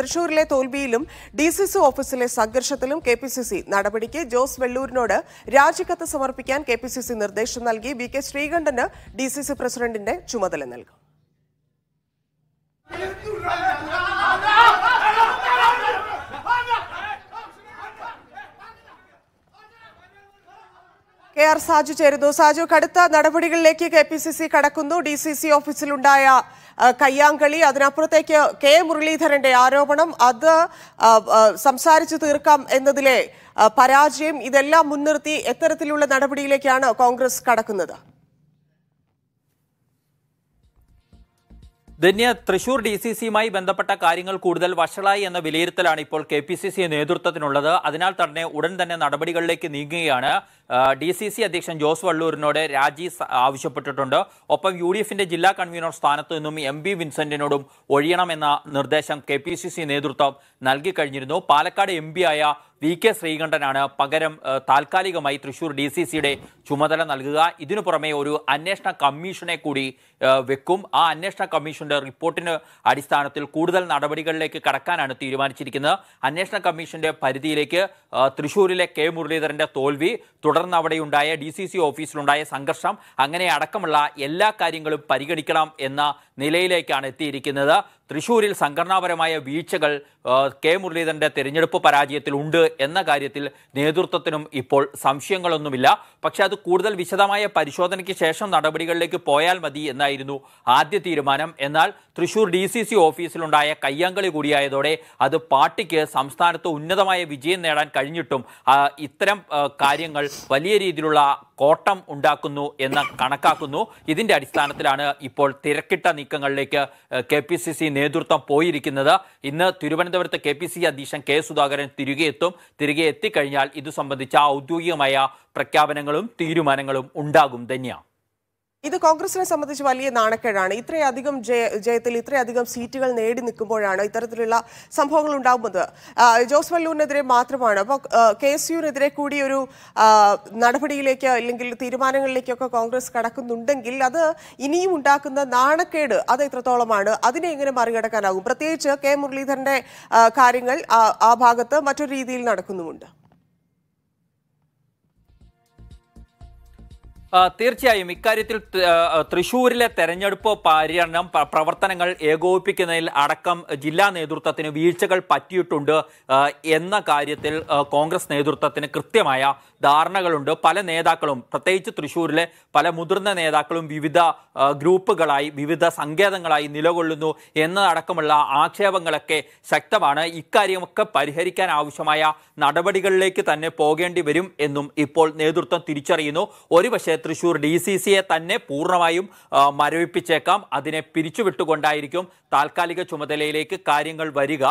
തൃശൂരിലെ തോൽവിയിലും D C C ഓഫീസിലെ സംഘർഷത്തിലും കെ പി സി സി നടപടിക്ക് ജോസ് വെള്ളൂരിനോട് രാജിക്കത്ത് സമർപ്പിക്കാൻ കെ പി സി സി നിർദ്ദേശം നൽകി വി കെ ശ്രീകണ്ഠന് ഡി സി സി പ്രസിഡന്റിന്റെ ചുമതല നൽകും കെ ആർ സാജു ചേരുന്നു സാജു കടുത്ത നടപടികളിലേക്ക് കെ പി സി സി കടക്കുന്നു ഡി സി സി ഓഫീസിലുണ്ടായ കയ്യാങ്കളി അതിനപ്പുറത്തേക്ക് കെ മുരളീധരന്റെ ആരോപണം അത് സംസാരിച്ചു തീർക്കാം എന്നതിലെ പരാജയം ഇതെല്ലാം മുൻനിർത്തി എത്തരത്തിലുള്ള നടപടിയിലേക്കാണ് കോൺഗ്രസ് കടക്കുന്നത് ധന്യ തൃശൂർ ഡി സി സിയുമായി ബന്ധപ്പെട്ട കാര്യങ്ങൾ കൂടുതൽ വഷളായി എന്ന വിലയിരുത്തലാണ് ഇപ്പോൾ കെ പി സി സി നേതൃത്വത്തിനുള്ളത് അതിനാൽ തന്നെ ഉടൻ തന്നെ നടപടികളിലേക്ക് നീങ്ങുകയാണ് ഡി സി സി അധ്യക്ഷൻ ജോസ് വള്ളൂരിനോട് രാജി ആവശ്യപ്പെട്ടിട്ടുണ്ട് ഒപ്പം യു ഡി എഫിന്റെ ജില്ലാ കൺവീനർ സ്ഥാനത്ത് നിന്നും എം ബി വിൻസെന്റിനോടും ഒഴിയണമെന്ന നിർദ്ദേശം കെ പി സി സി നേതൃത്വം നൽകിക്കഴിഞ്ഞിരുന്നു പാലക്കാട് എം ആയ വി കെ ശ്രീകണ്ഠനാണ് പകരം താൽക്കാലികമായി തൃശൂർ ഡി സി സിയുടെ ചുമതല നൽകുക ഇതിനു പുറമെ ഒരു അന്വേഷണ കമ്മീഷനെ കൂടി വെക്കും ആ അന്വേഷണ കമ്മീഷന്റെ റിപ്പോർട്ടിന് അടിസ്ഥാനത്തിൽ കൂടുതൽ നടപടികളിലേക്ക് കടക്കാനാണ് തീരുമാനിച്ചിരിക്കുന്നത് അന്വേഷണ കമ്മീഷന്റെ പരിധിയിലേക്ക് തൃശൂരിലെ കെ മുരളീധരന്റെ തോൽവി തുടർന്ന് അവിടെയുണ്ടായ ഡി സി സി ഓഫീസിലുണ്ടായ സംഘർഷം അങ്ങനെ അടക്കമുള്ള എല്ലാ കാര്യങ്ങളും പരിഗണിക്കണം എന്ന നിലയിലേക്കാണ് എത്തിയിരിക്കുന്നത് തൃശൂരിൽ സംഘടനാപരമായ വീഴ്ചകൾ കെ മുരളീധരന്റെ തെരഞ്ഞെടുപ്പ് പരാജയത്തിൽ ഉണ്ട് എന്ന കാര്യത്തിൽ നേതൃത്വത്തിനും ഇപ്പോൾ സംശയങ്ങളൊന്നുമില്ല പക്ഷേ അത് കൂടുതൽ വിശദമായ പരിശോധനയ്ക്ക് ശേഷം നടപടികളിലേക്ക് പോയാൽ മതി എന്നായിരുന്നു ആദ്യ തീരുമാനം എന്നാൽ തൃശ്ശൂർ ഡി സി സി ഓഫീസിലുണ്ടായ കയ്യാങ്കളി കൂടിയായതോടെ അത് പാർട്ടിക്ക് സംസ്ഥാനത്ത് ഉന്നതമായ വിജയം നേടാൻ കഴിഞ്ഞിട്ടും ഇത്തരം കാര്യങ്ങൾ വലിയ രീതിയിലുള്ള കോട്ടം ഉണ്ടാക്കുന്നു എന്ന് കണക്കാക്കുന്നു ഇതിന്റെ അടിസ്ഥാനത്തിലാണ് ഇപ്പോൾ തിരക്കിട്ട നീക്കങ്ങളിലേക്ക് കെ നേതൃത്വം പോയിരിക്കുന്നത് ഇന്ന് തിരുവനന്തപുരത്ത് കെ പി സി അധ്യക്ഷൻ കെ സുധാകരൻ തിരികെ എത്തും തിരികെ എത്തിക്കഴിഞ്ഞാൽ ഇതു സംബന്ധിച്ച ഔദ്യോഗികമായ പ്രഖ്യാപനങ്ങളും തീരുമാനങ്ങളും ഉണ്ടാകും ധന്യ ഇത് കോൺഗ്രസിനെ സംബന്ധിച്ച് വലിയ നാണക്കേടാണ് ഇത്രയധികം ജയ ജയത്തിൽ ഇത്രയധികം സീറ്റുകൾ നേടി നിൽക്കുമ്പോഴാണ് ഇത്തരത്തിലുള്ള സംഭവങ്ങൾ ഉണ്ടാകുന്നത് ജോസ് വല്ലൂരിനെതിരെ മാത്രമാണ് അപ്പോൾ കെ എസ് യുവിനെതിരെ കൂടി ഒരു നടപടിയിലേക്ക് അല്ലെങ്കിൽ തീരുമാനങ്ങളിലേക്കൊക്കെ കോൺഗ്രസ് കടക്കുന്നുണ്ടെങ്കിൽ അത് ഇനിയും ഉണ്ടാക്കുന്ന നാണക്കേട് അത് എത്രത്തോളമാണ് അതിനെ എങ്ങനെ മറികടക്കാനാകും പ്രത്യേകിച്ച് കെ മുരളീധരന്റെ കാര്യങ്ങൾ ആ ഭാഗത്ത് മറ്റൊരു രീതിയിൽ നടക്കുന്നുമുണ്ട് തീർച്ചയായും ഇക്കാര്യത്തിൽ തൃശൂരിലെ തെരഞ്ഞെടുപ്പ് പര്യടനം പ്രവർത്തനങ്ങൾ ഏകോപിപ്പിക്കുന്നതിൽ അടക്കം ജില്ലാ നേതൃത്വത്തിന് വീഴ്ചകൾ പറ്റിയിട്ടുണ്ട് എന്ന കാര്യത്തിൽ കോൺഗ്രസ് നേതൃത്വത്തിന് കൃത്യമായ ധാരണകളുണ്ട് പല നേതാക്കളും പ്രത്യേകിച്ച് തൃശ്ശൂരിലെ പല മുതിർന്ന നേതാക്കളും വിവിധ ഗ്രൂപ്പുകളായി വിവിധ സങ്കേതങ്ങളായി നിലകൊള്ളുന്നു എന്നതടക്കമുള്ള ആക്ഷേപങ്ങളൊക്കെ ശക്തമാണ് ഇക്കാര്യമൊക്കെ പരിഹരിക്കാൻ ആവശ്യമായ നടപടികളിലേക്ക് തന്നെ പോകേണ്ടി വരും എന്നും ഇപ്പോൾ നേതൃത്വം തിരിച്ചറിയുന്നു ഒരുപക്ഷെ തൃശൂർ ഡി സി സിയെ തന്നെ പൂർണ്ണമായും മരവിപ്പിച്ചേക്കാം അതിനെ പിരിച്ചുവിട്ടുകൊണ്ടായിരിക്കും താൽക്കാലിക ചുമതലയിലേക്ക് കാര്യങ്ങൾ വരിക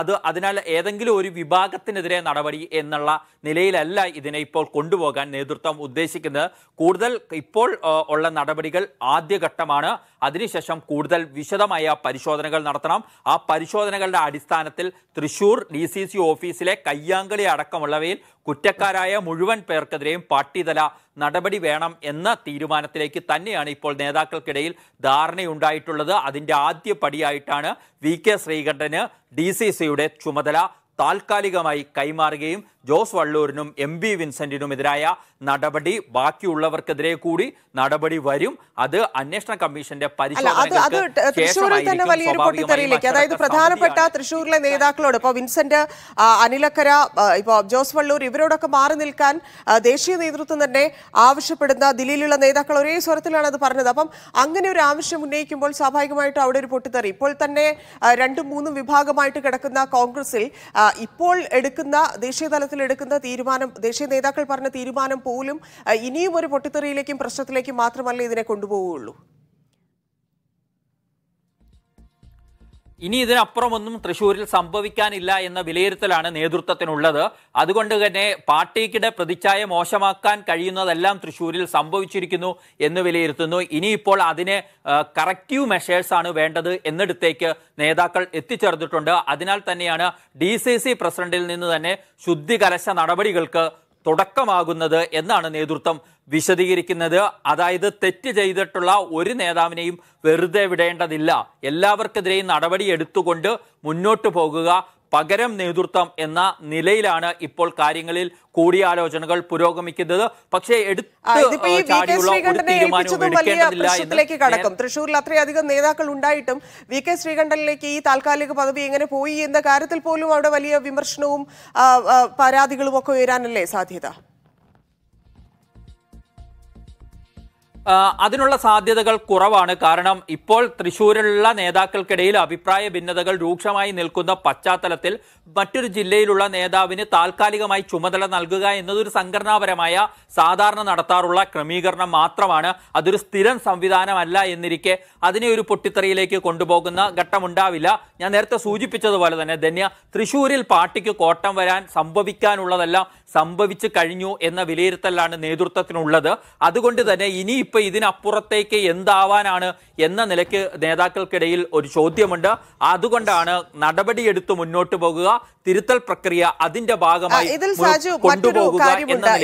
അത് അതിനാൽ ഏതെങ്കിലും ഒരു വിഭാഗത്തിനെതിരെ നടപടി എന്നുള്ള നിലയിലല്ല ഇതിനെ ഇപ്പോൾ കൊണ്ടുപോകാൻ നേതൃത്വം ഉദ്ദേശിക്കുന്നത് കൂടുതൽ ഇപ്പോൾ ഉള്ള നടപടികൾ ആദ്യഘട്ടമാണ് അതിനുശേഷം കൂടുതൽ വിശദമായ പരിശോധനകൾ നടത്തണം ആ പരിശോധനകളുടെ അടിസ്ഥാനത്തിൽ തൃശൂർ ഡി സി സി ഓഫീസിലെ കയ്യാങ്കളി അടക്കമുള്ളവയിൽ കുറ്റക്കാരായ മുഴുവൻ പേർക്കെതിരെയും പാർട്ടിതല നടപടി വേണം എന്ന തീരുമാനത്തിലേക്ക് തന്നെയാണ് ഇപ്പോൾ നേതാക്കൾക്കിടയിൽ ധാരണയുണ്ടായിട്ടുള്ളത് അതിൻ്റെ ആദ്യ പടിയായിട്ടാണ് വി കെ ശ്രീകണ്ഠന് ഡി സി സിയുടെ ചുമതല താൽക്കാലികമായി കൈമാറുകയും ജോസ് വള്ളൂരിനും എം ബി വിൻസെന്റിനുമെതിരായ നടപടി ബാക്കിയുള്ളവർക്കെതിരെ കൂടി നടപടി വരും അത് അന്വേഷണ കമ്മീഷന്റെ അതായത് പ്രധാനപ്പെട്ട തൃശൂരിലെ നേതാക്കളോട് ഇപ്പോൾ വിൻസെന്റ് അനിലക്കര ഇപ്പോൾ ജോസ് വള്ളൂർ ഇവരോടൊക്കെ മാറി നിൽക്കാൻ ദേശീയ നേതൃത്വം തന്നെ ആവശ്യപ്പെടുന്ന ദില്ലിയിലുള്ള നേതാക്കൾ ഒരേ സ്വരത്തിലാണ് അത് പറഞ്ഞത് അപ്പം അങ്ങനെ ഒരു ആവശ്യം ഉന്നയിക്കുമ്പോൾ സ്വാഭാവികമായിട്ടും അവിടെ ഒരു പൊട്ടിത്തെറി ഇപ്പോൾ തന്നെ രണ്ടും മൂന്നും വിഭാഗമായിട്ട് കിടക്കുന്ന കോൺഗ്രസിൽ ഇപ്പോൾ എടുക്കുന്ന ദേശീയ തലത്തിൽ ഘട്ടത്തിൽ എടുക്കുന്ന തീരുമാനം ദേശീയ നേതാക്കൾ പറഞ്ഞ തീരുമാനം പോലും ഇനിയും ഒരു പൊട്ടിത്തെറിയിലേക്കും പ്രശ്നത്തിലേക്കും മാത്രമല്ല ഇതിനെ കൊണ്ടുപോവുകയുള്ളൂ ഇനി ഇതിനപ്പുറമൊന്നും തൃശൂരിൽ സംഭവിക്കാനില്ല എന്ന വിലയിരുത്തലാണ് നേതൃത്വത്തിനുള്ളത് അതുകൊണ്ട് തന്നെ പാർട്ടിക്കിടെ പ്രതിച്ഛായ മോശമാക്കാൻ കഴിയുന്നതെല്ലാം തൃശൂരിൽ സംഭവിച്ചിരിക്കുന്നു എന്ന് വിലയിരുത്തുന്നു ഇനിയിപ്പോൾ അതിനെ കറക്റ്റീവ് ആണ് വേണ്ടത് എന്നിടത്തേക്ക് നേതാക്കൾ എത്തിച്ചേർന്നിട്ടുണ്ട് അതിനാൽ തന്നെയാണ് ഡി പ്രസിഡന്റിൽ നിന്ന് തന്നെ ശുദ്ധി കലശ നടപടികൾക്ക് തുടക്കമാകുന്നത് എന്നാണ് നേതൃത്വം വിശദീകരിക്കുന്നത് അതായത് തെറ്റ് ചെയ്തിട്ടുള്ള ഒരു നേതാവിനെയും വെറുതെ വിടേണ്ടതില്ല എല്ലാവർക്കെതിരെയും നടപടി എടുത്തുകൊണ്ട് മുന്നോട്ട് പോകുക പകരം നേതൃത്വം എന്ന നിലയിലാണ് ഇപ്പോൾ കാര്യങ്ങളിൽ കൂടിയാലോചനകൾ പുരോഗമിക്കുന്നത് പക്ഷേ എടുത്തുകേണ്ടതിലേക്ക് കടക്കും തൃശ്ശൂരിൽ അത്രയധികം നേതാക്കൾ ഉണ്ടായിട്ടും വി കെ ശ്രീകണ്ഠനിലേക്ക് ഈ താൽക്കാലിക പദവി എങ്ങനെ പോയി എന്ന കാര്യത്തിൽ പോലും അവിടെ വലിയ വിമർശനവും പരാതികളും ഒക്കെ ഉയരാനല്ലേ സാധ്യത അതിനുള്ള സാധ്യതകൾ കുറവാണ് കാരണം ഇപ്പോൾ തൃശ്ശൂരിലുള്ള നേതാക്കൾക്കിടയിൽ അഭിപ്രായ ഭിന്നതകൾ രൂക്ഷമായി നിൽക്കുന്ന പശ്ചാത്തലത്തിൽ മറ്റൊരു ജില്ലയിലുള്ള നേതാവിന് താൽക്കാലികമായി ചുമതല നൽകുക എന്നതൊരു സംഘടനാപരമായ സാധാരണ നടത്താറുള്ള ക്രമീകരണം മാത്രമാണ് അതൊരു സ്ഥിരം സംവിധാനമല്ല എന്നിരിക്കെ അതിനെ ഒരു പൊട്ടിത്തെറിയിലേക്ക് കൊണ്ടുപോകുന്ന ഘട്ടമുണ്ടാവില്ല ഞാൻ നേരത്തെ സൂചിപ്പിച്ചതുപോലെ തന്നെ ധന്യ തൃശ്ശൂരിൽ പാർട്ടിക്ക് കോട്ടം വരാൻ സംഭവിക്കാനുള്ളതെല്ലാം സംഭവിച്ചു കഴിഞ്ഞു എന്ന വിലയിരുത്തലാണ് നേതൃത്വത്തിനുള്ളത് അതുകൊണ്ട് തന്നെ ഇനി ഇപ്പൊ ഇതിനപ്പുറത്തേക്ക് എന്താവാനാണ് എന്ന നിലയ്ക്ക് നേതാക്കൾക്കിടയിൽ ഒരു ചോദ്യമുണ്ട് അതുകൊണ്ടാണ് നടപടിയെടുത്ത് മുന്നോട്ട് പോകുക തിരുത്തൽ പ്രക്രിയ അതിന്റെ ഭാഗമായി ഇതിൽ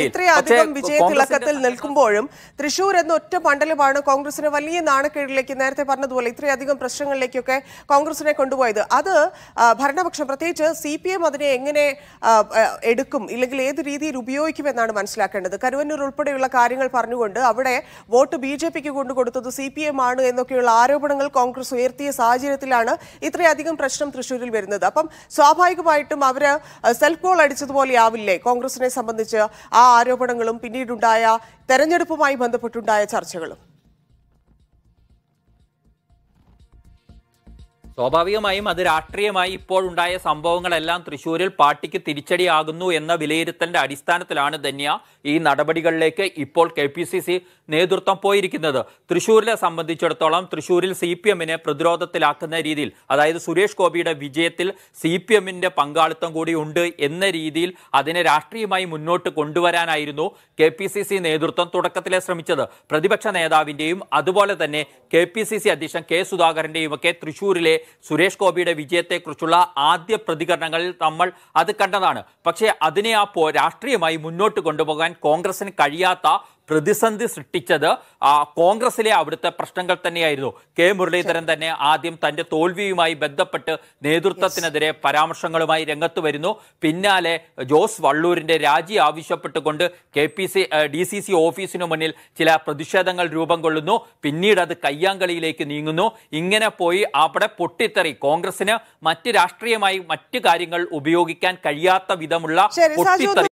ഇത്രയധികം വിജയത്തിളക്കത്തിൽ നിൽക്കുമ്പോഴും തൃശൂർ എന്ന ഒറ്റ മണ്ഡലമാണ് കോൺഗ്രസിന് വലിയ നാണക്കേടിലേക്ക് നേരത്തെ പറഞ്ഞതുപോലെ ഇത്രയധികം പ്രശ്നങ്ങളിലേക്കൊക്കെ കോൺഗ്രസിനെ കൊണ്ടുപോയത് അത് ഭരണപക്ഷം പ്രത്യേകിച്ച് സി പി എം അതിനെ എങ്ങനെ എടുക്കും ഇല്ലെങ്കിൽ ഏത് രീതിയിൽ ഉപയോഗിക്കുമെന്നാണ് മനസ്സിലാക്കേണ്ടത് കരുവന്നൂർ ഉൾപ്പെടെയുള്ള കാര്യങ്ങൾ പറഞ്ഞുകൊണ്ട് അവിടെ വോട്ട് വോട്ട് ബി ജെ പിക്ക് കൊണ്ടു കൊടുത്തത് സി പി എം ആണ് എന്നൊക്കെയുള്ള ആരോപണങ്ങൾ കോൺഗ്രസ് ഉയർത്തിയ സാഹചര്യത്തിലാണ് ഇത്രയധികം പ്രശ്നം തൃശൂരിൽ വരുന്നത് അപ്പം സ്വാഭാവികമായിട്ടും അവർ സെൽഫ് ഗോൾ അടിച്ചതുപോലെ ആവില്ലേ കോൺഗ്രസിനെ സംബന്ധിച്ച് ആ ആരോപണങ്ങളും പിന്നീടുണ്ടായ തെരഞ്ഞെടുപ്പുമായി ബന്ധപ്പെട്ടുണ്ടായ ചർച്ചകളും സ്വാഭാവികമായും അത് രാഷ്ട്രീയമായി ഇപ്പോഴുണ്ടായ സംഭവങ്ങളെല്ലാം തൃശൂരിൽ പാർട്ടിക്ക് തിരിച്ചടിയാകുന്നു എന്ന വിലയിരുത്തലിന്റെ അടിസ്ഥാനത്തിലാണ് ധന്യ ഈ നടപടികളിലേക്ക് ഇപ്പോൾ കെ പി സി സി നേതൃത്വം പോയിരിക്കുന്നത് തൃശൂരിനെ സംബന്ധിച്ചിടത്തോളം തൃശൂരിൽ സി പി എമ്മിനെ പ്രതിരോധത്തിലാക്കുന്ന രീതിയിൽ അതായത് സുരേഷ് ഗോപിയുടെ വിജയത്തിൽ സി പി എമ്മിന്റെ പങ്കാളിത്തം കൂടി ഉണ്ട് എന്ന രീതിയിൽ അതിനെ രാഷ്ട്രീയമായി മുന്നോട്ട് കൊണ്ടുവരാനായിരുന്നു കെ പി സി സി നേതൃത്വം തുടക്കത്തിലെ ശ്രമിച്ചത് പ്രതിപക്ഷ നേതാവിന്റെയും അതുപോലെ തന്നെ കെ പി സി സി അധ്യക്ഷൻ കെ സുധാകരന്റെയും ഒക്കെ തൃശൂരിലെ സുരേഷ് ഗോപിയുടെ വിജയത്തെക്കുറിച്ചുള്ള ആദ്യ പ്രതികരണങ്ങളിൽ നമ്മൾ അത് കണ്ടതാണ് പക്ഷേ അതിനെ ആ രാഷ്ട്രീയമായി മുന്നോട്ട് കൊണ്ടുപോകാൻ കോൺഗ്രസിന് കഴിയാത്ത പ്രതിസന്ധി സൃഷ്ടിച്ചത് കോൺഗ്രസിലെ അവിടുത്തെ പ്രശ്നങ്ങൾ തന്നെയായിരുന്നു കെ മുരളീധരൻ തന്നെ ആദ്യം തന്റെ തോൽവിയുമായി ബന്ധപ്പെട്ട് നേതൃത്വത്തിനെതിരെ പരാമർശങ്ങളുമായി രംഗത്ത് വരുന്നു പിന്നാലെ ജോസ് വള്ളൂരിന്റെ രാജി ആവശ്യപ്പെട്ടുകൊണ്ട് K P C D C C ഓഫീസിനു മുന്നിൽ ചില പ്രതിഷേധങ്ങൾ രൂപം കൊള്ളുന്നു പിന്നീട് അത് കയ്യാങ്കളിയിലേക്ക് നീങ്ങുന്നു ഇങ്ങനെ പോയി അവിടെ പൊട്ടിത്തെറി കോൺഗ്രസിന് മറ്റ് രാഷ്ട്രീയമായി മറ്റ് കാര്യങ്ങൾ ഉപയോഗിക്കാൻ കഴിയാത്ത വിധമുള്ള പൊട്ടിത്തെറി